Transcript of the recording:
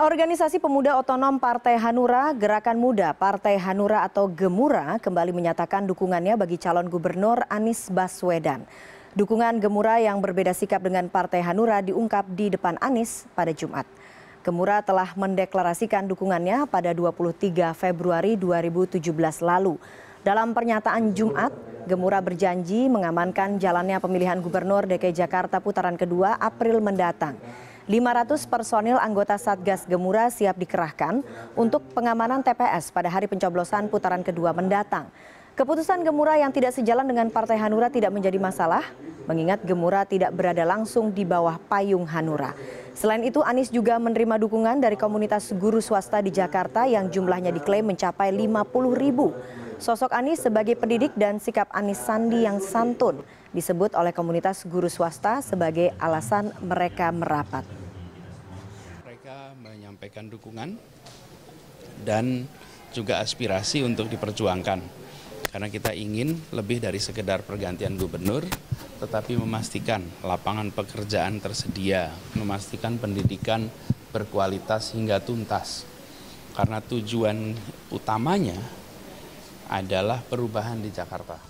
Organisasi Pemuda Otonom Partai Hanura, Gerakan Muda Partai Hanura atau Gemura kembali menyatakan dukungannya bagi calon gubernur Anies Baswedan. Dukungan Gemura yang berbeda sikap dengan Partai Hanura diungkap di depan Anies pada Jumat. Gemura telah mendeklarasikan dukungannya pada 23 Februari 2017 lalu. Dalam pernyataan Jumat, Gemura berjanji mengamankan jalannya pemilihan gubernur DKI Jakarta putaran kedua April mendatang. 500 personil anggota Satgas Gemura siap dikerahkan untuk pengamanan TPS pada hari pencoblosan putaran kedua mendatang. Keputusan Gemura yang tidak sejalan dengan Partai Hanura tidak menjadi masalah, mengingat Gemura tidak berada langsung di bawah payung Hanura. Selain itu, Anies juga menerima dukungan dari komunitas guru swasta di Jakarta yang jumlahnya diklaim mencapai 50 ribu. Sosok Anies sebagai pendidik dan sikap Anies Sandi yang santun disebut oleh komunitas guru swasta sebagai alasan mereka merapat mereka menyampaikan dukungan dan juga aspirasi untuk diperjuangkan. Karena kita ingin lebih dari sekedar pergantian gubernur, tetapi memastikan lapangan pekerjaan tersedia, memastikan pendidikan berkualitas hingga tuntas. Karena tujuan utamanya adalah perubahan di Jakarta.